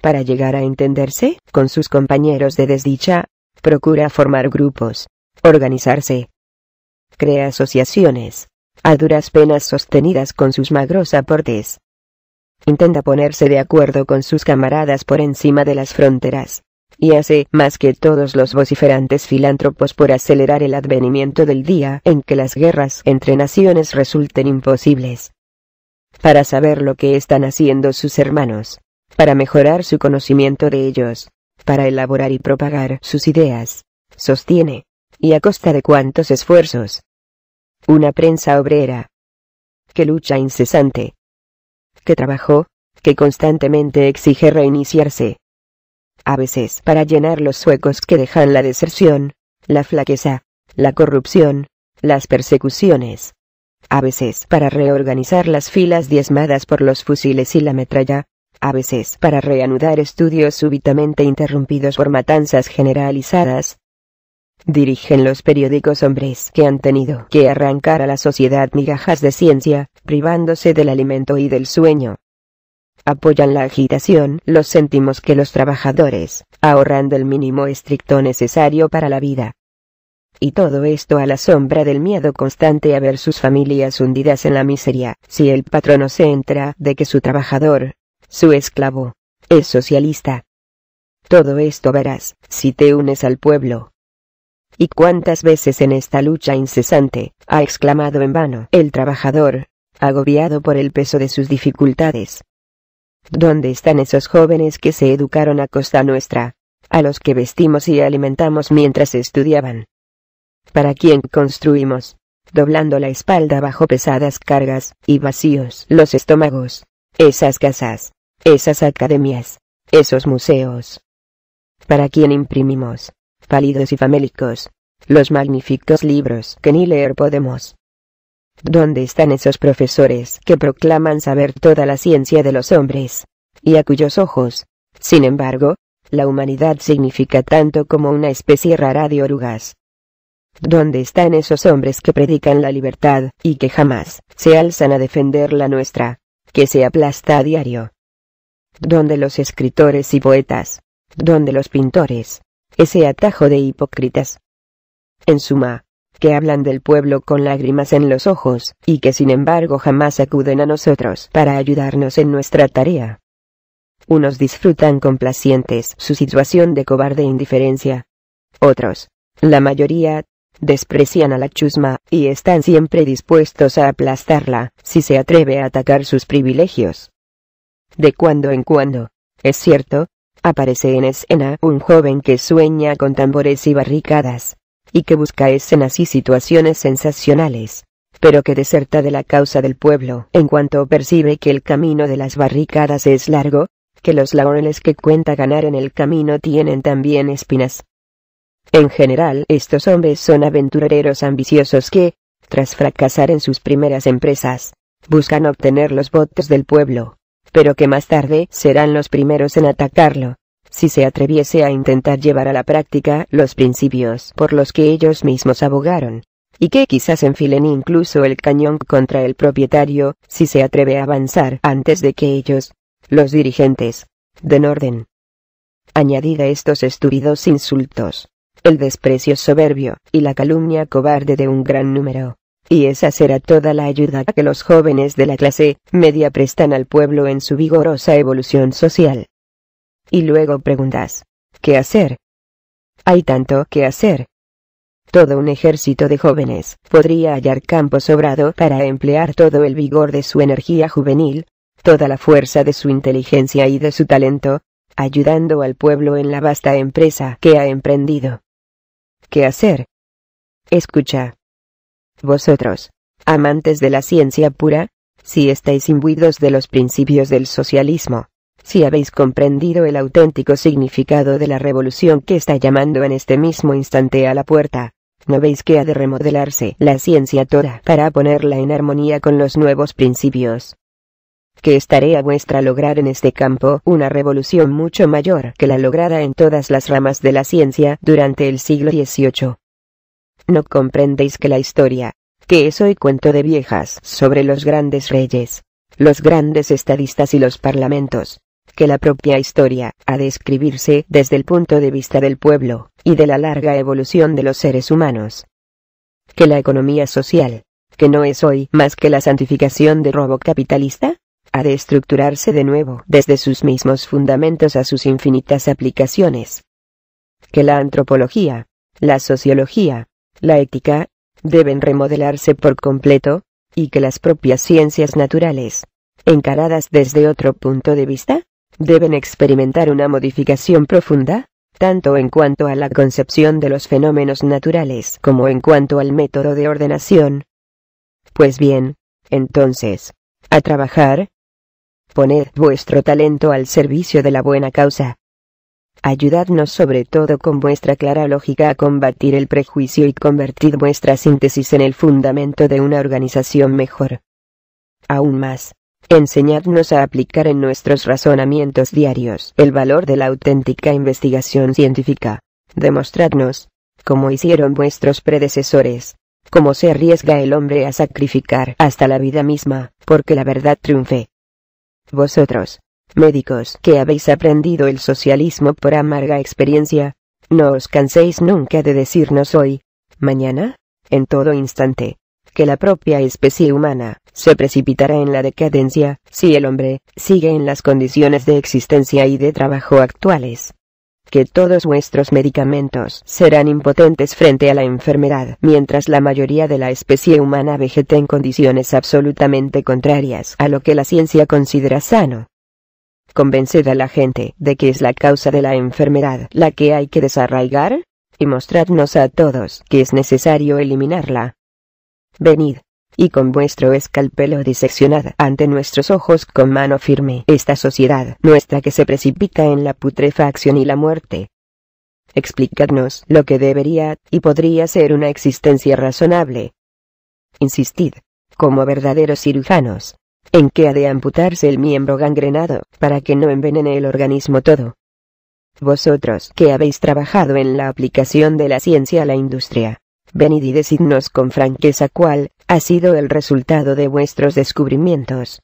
Para llegar a entenderse con sus compañeros de desdicha, procura formar grupos, organizarse, crea asociaciones, a duras penas sostenidas con sus magros aportes. Intenta ponerse de acuerdo con sus camaradas por encima de las fronteras, y hace más que todos los vociferantes filántropos por acelerar el advenimiento del día en que las guerras entre naciones resulten imposibles. Para saber lo que están haciendo sus hermanos, para mejorar su conocimiento de ellos, para elaborar y propagar sus ideas, sostiene, y a costa de cuantos esfuerzos, una prensa obrera. Que lucha incesante. Que trabajó, que constantemente exige reiniciarse. A veces para llenar los huecos que dejan la deserción, la flaqueza, la corrupción, las persecuciones. A veces para reorganizar las filas diezmadas por los fusiles y la metralla, a veces para reanudar estudios súbitamente interrumpidos por matanzas generalizadas, Dirigen los periódicos hombres que han tenido que arrancar a la sociedad migajas de ciencia, privándose del alimento y del sueño. Apoyan la agitación los céntimos que los trabajadores ahorrando el mínimo estricto necesario para la vida. Y todo esto a la sombra del miedo constante a ver sus familias hundidas en la miseria, si el patrono se entra de que su trabajador, su esclavo, es socialista. Todo esto verás, si te unes al pueblo, y cuántas veces en esta lucha incesante, ha exclamado en vano el trabajador, agobiado por el peso de sus dificultades. ¿Dónde están esos jóvenes que se educaron a costa nuestra? A los que vestimos y alimentamos mientras estudiaban. ¿Para quién construimos? Doblando la espalda bajo pesadas cargas, y vacíos los estómagos. Esas casas. Esas academias. Esos museos. ¿Para quién imprimimos? pálidos y famélicos, los magníficos libros que ni leer podemos. ¿Dónde están esos profesores que proclaman saber toda la ciencia de los hombres? Y a cuyos ojos, sin embargo, la humanidad significa tanto como una especie rara de orugas. ¿Dónde están esos hombres que predican la libertad y que jamás se alzan a defender la nuestra, que se aplasta a diario? ¿Dónde los escritores y poetas? ¿Dónde los pintores? ese atajo de hipócritas. En suma, que hablan del pueblo con lágrimas en los ojos, y que sin embargo jamás acuden a nosotros para ayudarnos en nuestra tarea. Unos disfrutan complacientes su situación de cobarde indiferencia. Otros, la mayoría, desprecian a la chusma, y están siempre dispuestos a aplastarla, si se atreve a atacar sus privilegios. De cuando en cuando, es cierto, Aparece en escena un joven que sueña con tambores y barricadas, y que busca escenas y situaciones sensacionales, pero que deserta de la causa del pueblo en cuanto percibe que el camino de las barricadas es largo, que los laureles que cuenta ganar en el camino tienen también espinas. En general, estos hombres son aventureros ambiciosos que, tras fracasar en sus primeras empresas, buscan obtener los votos del pueblo pero que más tarde serán los primeros en atacarlo, si se atreviese a intentar llevar a la práctica los principios por los que ellos mismos abogaron, y que quizás enfilen incluso el cañón contra el propietario, si se atreve a avanzar antes de que ellos, los dirigentes, den orden. Añadida estos estúpidos insultos, el desprecio soberbio y la calumnia cobarde de un gran número y esa será toda la ayuda que los jóvenes de la clase media prestan al pueblo en su vigorosa evolución social. Y luego preguntas, ¿qué hacer? Hay tanto que hacer. Todo un ejército de jóvenes podría hallar campo sobrado para emplear todo el vigor de su energía juvenil, toda la fuerza de su inteligencia y de su talento, ayudando al pueblo en la vasta empresa que ha emprendido. ¿Qué hacer? Escucha, vosotros, amantes de la ciencia pura, si estáis imbuidos de los principios del socialismo, si habéis comprendido el auténtico significado de la revolución que está llamando en este mismo instante a la puerta, ¿no veis que ha de remodelarse la ciencia toda para ponerla en armonía con los nuevos principios? que estaré a vuestra lograr en este campo una revolución mucho mayor que la lograda en todas las ramas de la ciencia durante el siglo XVIII. No comprendéis que la historia, que es hoy cuento de viejas sobre los grandes reyes, los grandes estadistas y los parlamentos, que la propia historia ha de escribirse desde el punto de vista del pueblo, y de la larga evolución de los seres humanos. Que la economía social, que no es hoy más que la santificación de robo capitalista, ha de estructurarse de nuevo desde sus mismos fundamentos a sus infinitas aplicaciones. Que la antropología, la sociología, la ética, deben remodelarse por completo, y que las propias ciencias naturales, encaradas desde otro punto de vista, deben experimentar una modificación profunda, tanto en cuanto a la concepción de los fenómenos naturales como en cuanto al método de ordenación. Pues bien, entonces, a trabajar. Poned vuestro talento al servicio de la buena causa. Ayudadnos sobre todo con vuestra clara lógica a combatir el prejuicio y convertid vuestra síntesis en el fundamento de una organización mejor. Aún más, enseñadnos a aplicar en nuestros razonamientos diarios el valor de la auténtica investigación científica. Demostradnos, como hicieron vuestros predecesores, cómo se arriesga el hombre a sacrificar hasta la vida misma, porque la verdad triunfe. Vosotros, médicos que habéis aprendido el socialismo por amarga experiencia, no os canséis nunca de decirnos hoy, mañana, en todo instante, que la propia especie humana se precipitará en la decadencia si el hombre sigue en las condiciones de existencia y de trabajo actuales que todos vuestros medicamentos serán impotentes frente a la enfermedad, mientras la mayoría de la especie humana vegeta en condiciones absolutamente contrarias a lo que la ciencia considera sano. Convenced a la gente de que es la causa de la enfermedad la que hay que desarraigar, y mostradnos a todos que es necesario eliminarla. Venid, y con vuestro escalpelo diseccionad ante nuestros ojos con mano firme esta sociedad nuestra que se precipita en la putrefacción y la muerte. Explicadnos lo que debería y podría ser una existencia razonable. Insistid, como verdaderos cirujanos, en qué ha de amputarse el miembro gangrenado, para que no envenene el organismo todo. Vosotros que habéis trabajado en la aplicación de la ciencia a la industria, venid y decidnos con franqueza cuál ha sido el resultado de vuestros descubrimientos.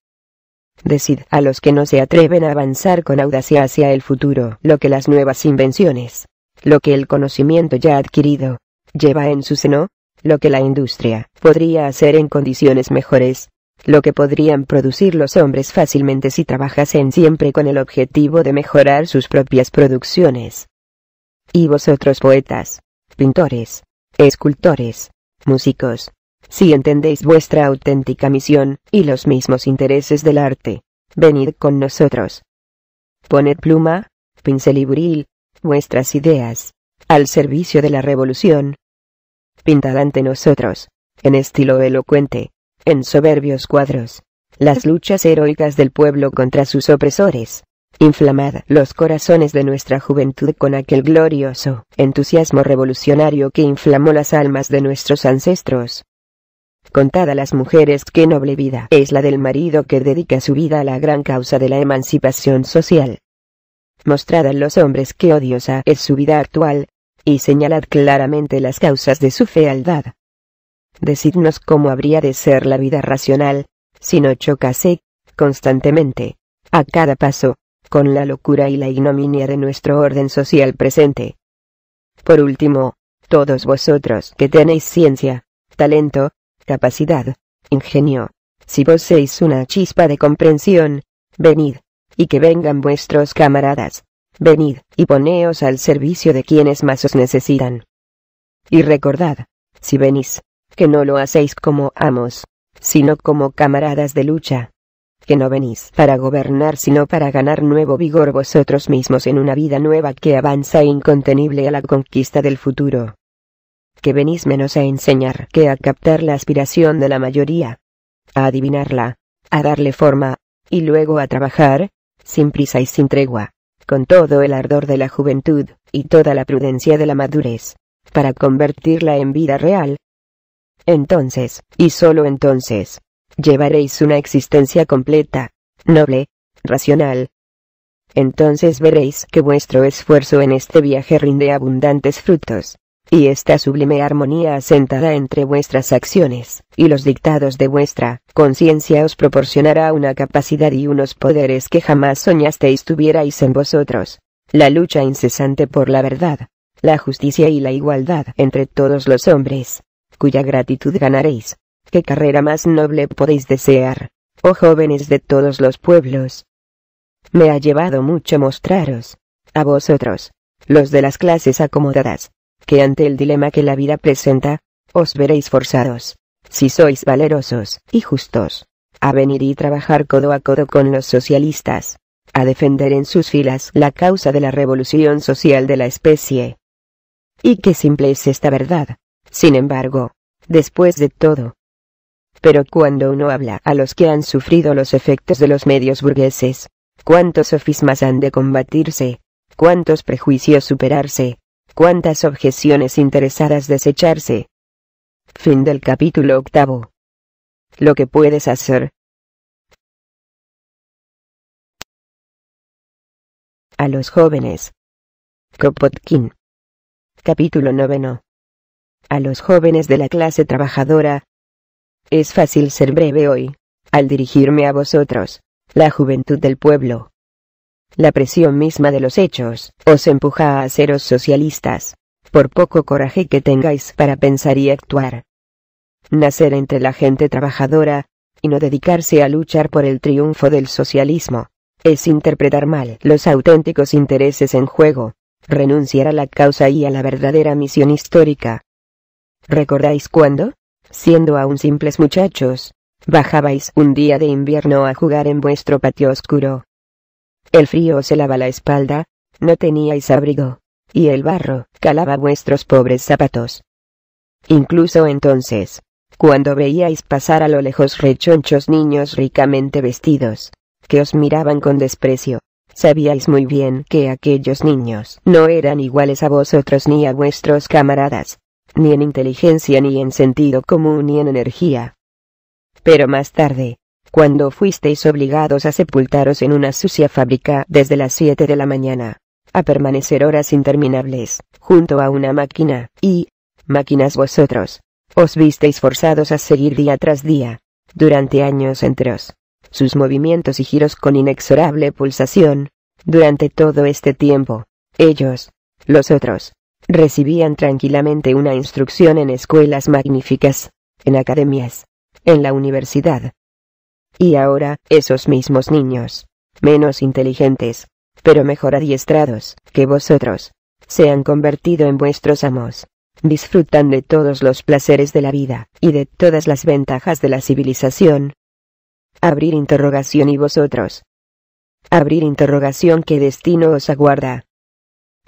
Decid a los que no se atreven a avanzar con audacia hacia el futuro lo que las nuevas invenciones, lo que el conocimiento ya adquirido, lleva en su seno, lo que la industria podría hacer en condiciones mejores, lo que podrían producir los hombres fácilmente si trabajasen siempre con el objetivo de mejorar sus propias producciones. Y vosotros poetas, pintores, escultores, músicos, si entendéis vuestra auténtica misión, y los mismos intereses del arte, venid con nosotros. Poned pluma, pincel y buril, vuestras ideas, al servicio de la revolución. Pintad ante nosotros, en estilo elocuente, en soberbios cuadros, las luchas heroicas del pueblo contra sus opresores. Inflamad los corazones de nuestra juventud con aquel glorioso entusiasmo revolucionario que inflamó las almas de nuestros ancestros. Contad a las mujeres qué noble vida es la del marido que dedica su vida a la gran causa de la emancipación social. Mostrad a los hombres qué odiosa es su vida actual, y señalad claramente las causas de su fealdad. Decidnos cómo habría de ser la vida racional, si no chocase, constantemente, a cada paso, con la locura y la ignominia de nuestro orden social presente. Por último, todos vosotros que tenéis ciencia, talento, capacidad, ingenio, si sois una chispa de comprensión, venid, y que vengan vuestros camaradas, venid, y poneos al servicio de quienes más os necesitan. Y recordad, si venís, que no lo hacéis como amos, sino como camaradas de lucha. Que no venís para gobernar sino para ganar nuevo vigor vosotros mismos en una vida nueva que avanza incontenible a la conquista del futuro. Que venís menos a enseñar que a captar la aspiración de la mayoría, a adivinarla, a darle forma, y luego a trabajar, sin prisa y sin tregua, con todo el ardor de la juventud, y toda la prudencia de la madurez, para convertirla en vida real, entonces, y sólo entonces, llevaréis una existencia completa, noble, racional. Entonces veréis que vuestro esfuerzo en este viaje rinde abundantes frutos, y esta sublime armonía asentada entre vuestras acciones y los dictados de vuestra conciencia os proporcionará una capacidad y unos poderes que jamás soñasteis tuvierais en vosotros. La lucha incesante por la verdad, la justicia y la igualdad entre todos los hombres, cuya gratitud ganaréis. ¿Qué carrera más noble podéis desear, oh jóvenes de todos los pueblos? Me ha llevado mucho mostraros, a vosotros, los de las clases acomodadas, que ante el dilema que la vida presenta, os veréis forzados, si sois valerosos y justos, a venir y trabajar codo a codo con los socialistas, a defender en sus filas la causa de la revolución social de la especie. Y qué simple es esta verdad, sin embargo, después de todo. Pero cuando uno habla a los que han sufrido los efectos de los medios burgueses, cuántos sofismas han de combatirse, cuántos prejuicios superarse, cuántas objeciones interesadas desecharse. Fin del capítulo octavo. Lo que puedes hacer. A los jóvenes. Kropotkin. Capítulo noveno a los jóvenes de la clase trabajadora. Es fácil ser breve hoy, al dirigirme a vosotros, la juventud del pueblo. La presión misma de los hechos os empuja a haceros socialistas, por poco coraje que tengáis para pensar y actuar. Nacer entre la gente trabajadora, y no dedicarse a luchar por el triunfo del socialismo, es interpretar mal los auténticos intereses en juego, renunciar a la causa y a la verdadera misión histórica. ¿Recordáis cuando, siendo aún simples muchachos, bajabais un día de invierno a jugar en vuestro patio oscuro? El frío se lava la espalda, no teníais abrigo, y el barro calaba vuestros pobres zapatos. Incluso entonces, cuando veíais pasar a lo lejos rechonchos niños ricamente vestidos, que os miraban con desprecio, sabíais muy bien que aquellos niños no eran iguales a vosotros ni a vuestros camaradas ni en inteligencia ni en sentido común ni en energía. Pero más tarde, cuando fuisteis obligados a sepultaros en una sucia fábrica desde las siete de la mañana, a permanecer horas interminables, junto a una máquina, y, máquinas vosotros, os visteis forzados a seguir día tras día, durante años enteros, sus movimientos y giros con inexorable pulsación, durante todo este tiempo, ellos, los otros, Recibían tranquilamente una instrucción en escuelas magníficas, en academias, en la universidad. Y ahora, esos mismos niños, menos inteligentes, pero mejor adiestrados que vosotros, se han convertido en vuestros amos. Disfrutan de todos los placeres de la vida, y de todas las ventajas de la civilización. Abrir interrogación y vosotros. Abrir interrogación que destino os aguarda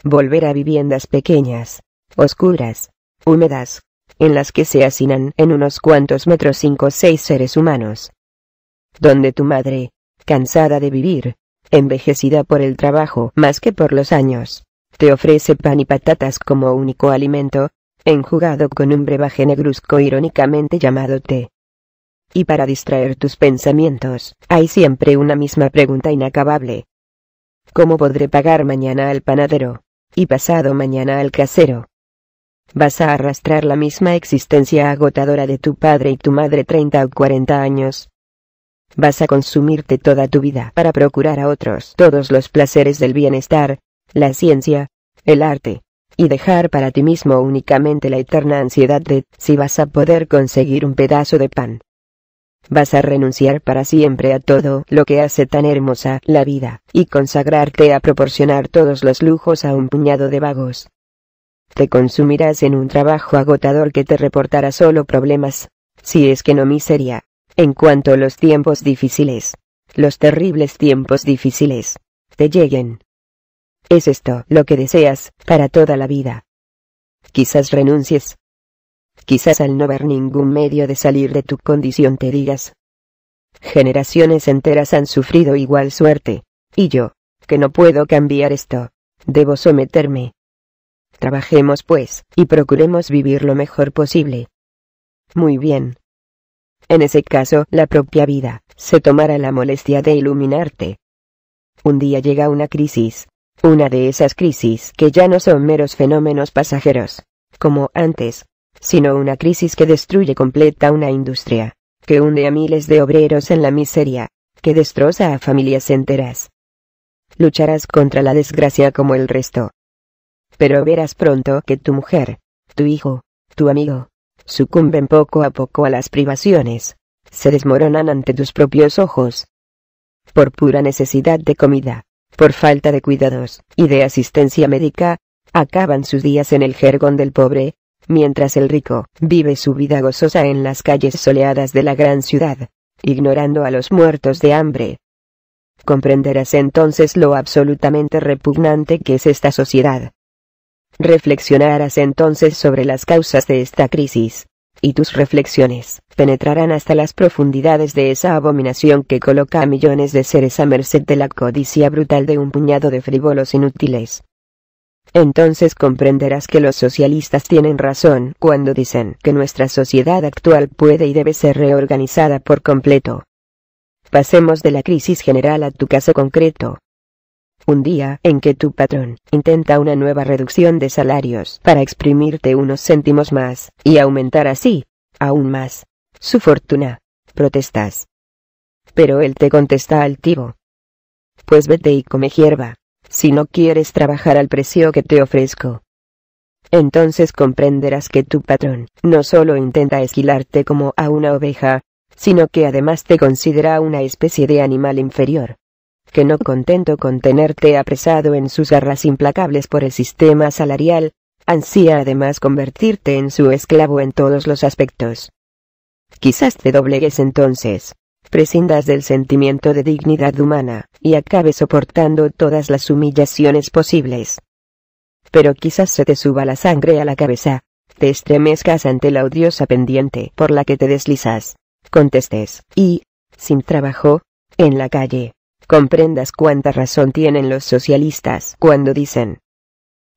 volver a viviendas pequeñas, oscuras, húmedas, en las que se hacinan en unos cuantos metros cinco o seis seres humanos. Donde tu madre, cansada de vivir, envejecida por el trabajo más que por los años, te ofrece pan y patatas como único alimento, enjugado con un brebaje negruzco irónicamente llamado té. Y para distraer tus pensamientos, hay siempre una misma pregunta inacabable. ¿Cómo podré pagar mañana al panadero? y pasado mañana al casero. Vas a arrastrar la misma existencia agotadora de tu padre y tu madre 30 o 40 años. Vas a consumirte toda tu vida para procurar a otros todos los placeres del bienestar, la ciencia, el arte, y dejar para ti mismo únicamente la eterna ansiedad de si vas a poder conseguir un pedazo de pan vas a renunciar para siempre a todo lo que hace tan hermosa la vida, y consagrarte a proporcionar todos los lujos a un puñado de vagos. Te consumirás en un trabajo agotador que te reportará solo problemas, si es que no miseria. En cuanto los tiempos difíciles, los terribles tiempos difíciles, te lleguen. Es esto lo que deseas, para toda la vida. Quizás renuncies, Quizás al no ver ningún medio de salir de tu condición te digas. Generaciones enteras han sufrido igual suerte, y yo, que no puedo cambiar esto, debo someterme. Trabajemos pues, y procuremos vivir lo mejor posible. Muy bien. En ese caso, la propia vida, se tomará la molestia de iluminarte. Un día llega una crisis, una de esas crisis que ya no son meros fenómenos pasajeros, como antes, sino una crisis que destruye completa una industria, que hunde a miles de obreros en la miseria, que destroza a familias enteras. Lucharás contra la desgracia como el resto. Pero verás pronto que tu mujer, tu hijo, tu amigo, sucumben poco a poco a las privaciones, se desmoronan ante tus propios ojos. Por pura necesidad de comida, por falta de cuidados y de asistencia médica, acaban sus días en el jergón del pobre, mientras el rico vive su vida gozosa en las calles soleadas de la gran ciudad, ignorando a los muertos de hambre. Comprenderás entonces lo absolutamente repugnante que es esta sociedad. Reflexionarás entonces sobre las causas de esta crisis, y tus reflexiones penetrarán hasta las profundidades de esa abominación que coloca a millones de seres a merced de la codicia brutal de un puñado de frívolos inútiles, entonces comprenderás que los socialistas tienen razón cuando dicen que nuestra sociedad actual puede y debe ser reorganizada por completo. Pasemos de la crisis general a tu caso concreto. Un día en que tu patrón intenta una nueva reducción de salarios para exprimirte unos céntimos más, y aumentar así, aún más, su fortuna, protestas. Pero él te contesta altivo. Pues vete y come hierba si no quieres trabajar al precio que te ofrezco. Entonces comprenderás que tu patrón no solo intenta esquilarte como a una oveja, sino que además te considera una especie de animal inferior. Que no contento con tenerte apresado en sus garras implacables por el sistema salarial, ansía además convertirte en su esclavo en todos los aspectos. Quizás te doblegues entonces, prescindas del sentimiento de dignidad humana, y acabe soportando todas las humillaciones posibles. Pero quizás se te suba la sangre a la cabeza, te estremezcas ante la odiosa pendiente por la que te deslizas, contestes, y, sin trabajo, en la calle, comprendas cuánta razón tienen los socialistas cuando dicen,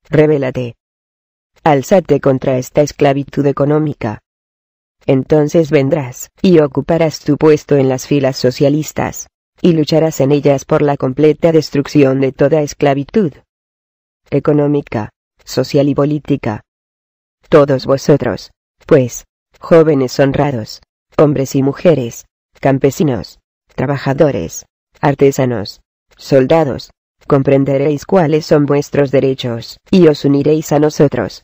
revélate. Alzate contra esta esclavitud económica, entonces vendrás, y ocuparás tu puesto en las filas socialistas, y lucharás en ellas por la completa destrucción de toda esclavitud económica, social y política. Todos vosotros, pues, jóvenes honrados, hombres y mujeres, campesinos, trabajadores, artesanos, soldados, comprenderéis cuáles son vuestros derechos, y os uniréis a nosotros,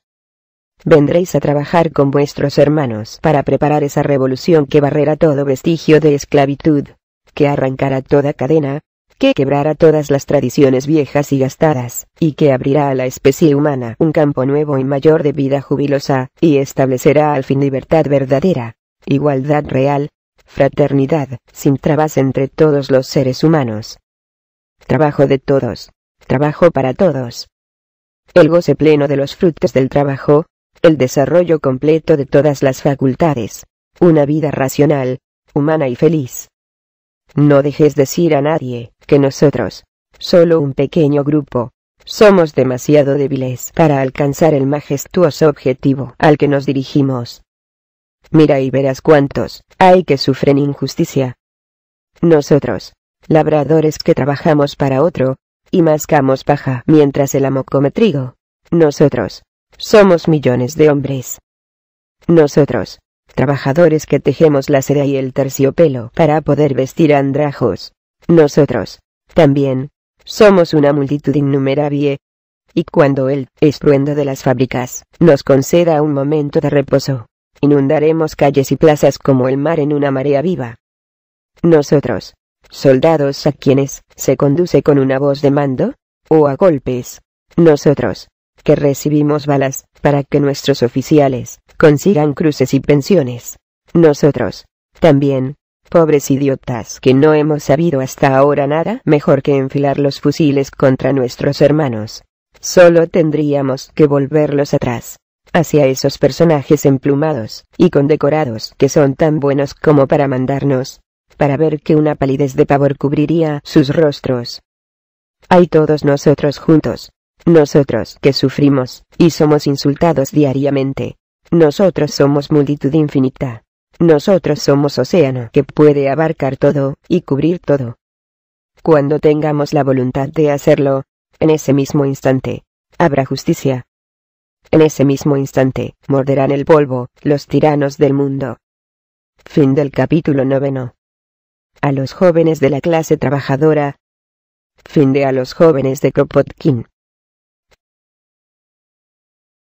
vendréis a trabajar con vuestros hermanos para preparar esa revolución que barrerá todo vestigio de esclavitud, que arrancará toda cadena, que quebrará todas las tradiciones viejas y gastadas, y que abrirá a la especie humana un campo nuevo y mayor de vida jubilosa, y establecerá al fin libertad verdadera, igualdad real, fraternidad, sin trabas entre todos los seres humanos. Trabajo de todos, trabajo para todos. El goce pleno de los frutos del trabajo, el desarrollo completo de todas las facultades, una vida racional, humana y feliz. No dejes decir a nadie que nosotros, solo un pequeño grupo, somos demasiado débiles para alcanzar el majestuoso objetivo al que nos dirigimos. Mira y verás cuántos hay que sufren injusticia. Nosotros, labradores que trabajamos para otro, y mascamos paja mientras el amo come trigo. Nosotros, somos millones de hombres. Nosotros, trabajadores que tejemos la seda y el terciopelo para poder vestir andrajos. Nosotros, también, somos una multitud innumerable. Y cuando el estruendo de las fábricas nos conceda un momento de reposo, inundaremos calles y plazas como el mar en una marea viva. Nosotros, soldados a quienes se conduce con una voz de mando, o a golpes. Nosotros, que recibimos balas, para que nuestros oficiales consigan cruces y pensiones. Nosotros, también, pobres idiotas que no hemos sabido hasta ahora nada mejor que enfilar los fusiles contra nuestros hermanos. Solo tendríamos que volverlos atrás, hacia esos personajes emplumados y condecorados que son tan buenos como para mandarnos, para ver que una palidez de pavor cubriría sus rostros. Hay todos nosotros juntos, nosotros que sufrimos, y somos insultados diariamente. Nosotros somos multitud infinita. Nosotros somos océano que puede abarcar todo, y cubrir todo. Cuando tengamos la voluntad de hacerlo, en ese mismo instante, habrá justicia. En ese mismo instante, morderán el polvo, los tiranos del mundo. Fin del capítulo noveno. A los jóvenes de la clase trabajadora. Fin de a los jóvenes de Kropotkin.